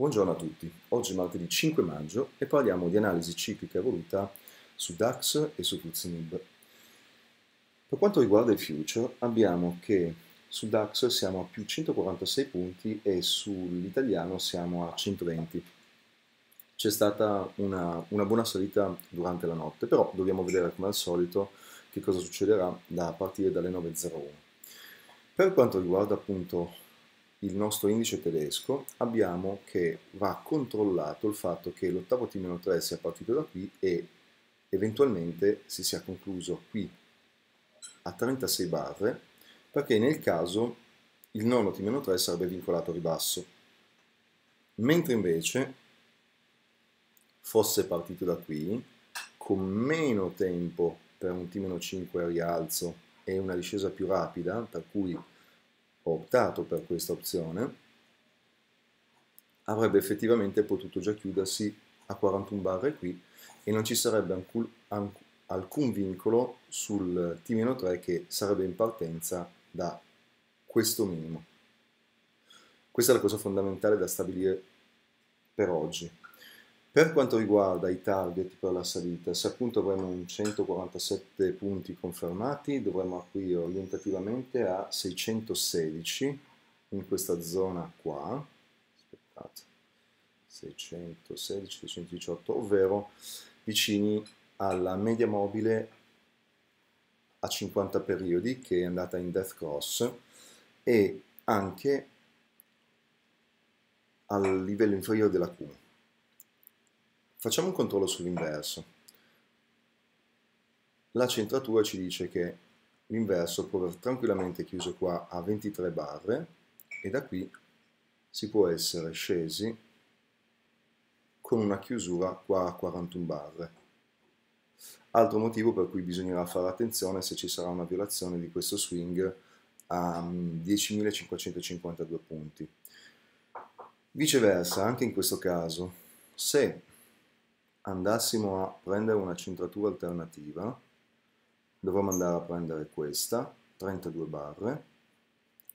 Buongiorno a tutti, oggi è martedì 5 maggio e parliamo di analisi ciclica evoluta su DAX e su Tuzinib. Per quanto riguarda il future abbiamo che sul DAX siamo a più 146 punti e sull'italiano siamo a 120. C'è stata una, una buona salita durante la notte, però dobbiamo vedere come al solito che cosa succederà da partire dalle 9.01. Per quanto riguarda appunto il nostro indice tedesco, abbiamo che va controllato il fatto che l'ottavo T-3 sia partito da qui e eventualmente si sia concluso qui a 36 barre, perché nel caso il nono T-3 sarebbe vincolato a ribasso, mentre invece fosse partito da qui, con meno tempo per un T-5 a rialzo e una discesa più rapida, per cui optato per questa opzione, avrebbe effettivamente potuto già chiudersi a 41 barre qui e non ci sarebbe alcun, alcun vincolo sul T-3 che sarebbe in partenza da questo minimo. Questa è la cosa fondamentale da stabilire per oggi. Per quanto riguarda i target per la salita, se appunto avremo 147 punti confermati, dovremo aprire orientativamente a 616 in questa zona qua, aspettate, 616, 618, ovvero vicini alla media mobile a 50 periodi che è andata in death cross e anche al livello inferiore della Q. Facciamo un controllo sull'inverso. La centratura ci dice che l'inverso può aver tranquillamente chiuso qua a 23 barre e da qui si può essere scesi con una chiusura qua a 41 barre. Altro motivo per cui bisognerà fare attenzione se ci sarà una violazione di questo swing a 10.552 mm, punti. Viceversa, anche in questo caso, se andassimo a prendere una centratura alternativa, dovremmo andare a prendere questa, 32 barre,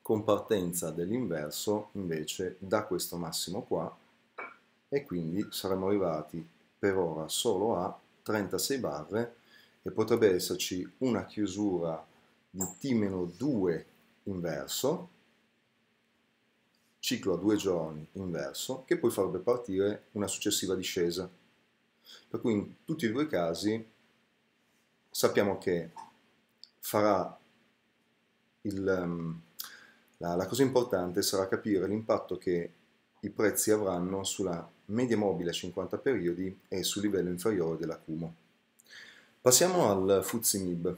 con partenza dell'inverso invece da questo massimo qua, e quindi saremmo arrivati per ora solo a 36 barre e potrebbe esserci una chiusura di T-2 inverso, ciclo a due giorni inverso, che poi farebbe partire una successiva discesa. Per cui in tutti e due i casi sappiamo che farà il, ehm, la, la cosa importante sarà capire l'impatto che i prezzi avranno sulla media mobile a 50 periodi e sul livello inferiore dell'acumo. Passiamo al FUZIMIB.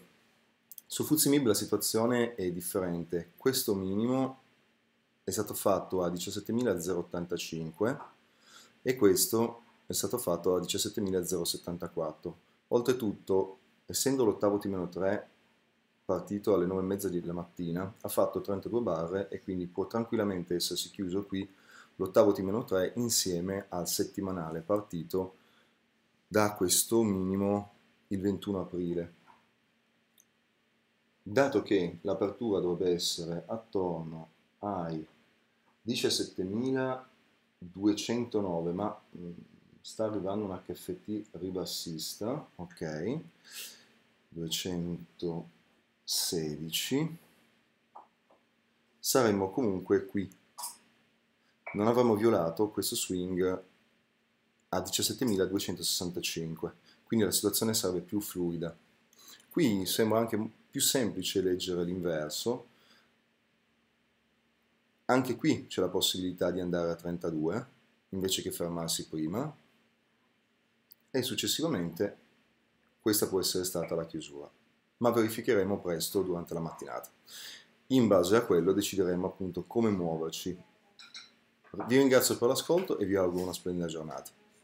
Su FUZIMIB la situazione è differente. Questo minimo è stato fatto a 17.085 e questo è stato fatto a 17.074. Oltretutto, essendo l'ottavo T-3 partito alle 9.30 della mattina, ha fatto 32 barre e quindi può tranquillamente essersi chiuso qui l'ottavo T-3 insieme al settimanale partito da questo minimo il 21 aprile. Dato che l'apertura dovrebbe essere attorno ai 17.209, ma mm, sta arrivando un HFT ribassista, ok, 216, saremmo comunque qui. Non avremmo violato questo swing a 17.265, quindi la situazione sarebbe più fluida. Qui sembra anche più semplice leggere l'inverso, anche qui c'è la possibilità di andare a 32 invece che fermarsi prima e successivamente questa può essere stata la chiusura, ma verificheremo presto durante la mattinata. In base a quello decideremo appunto come muoverci. Vi ringrazio per l'ascolto e vi auguro una splendida giornata.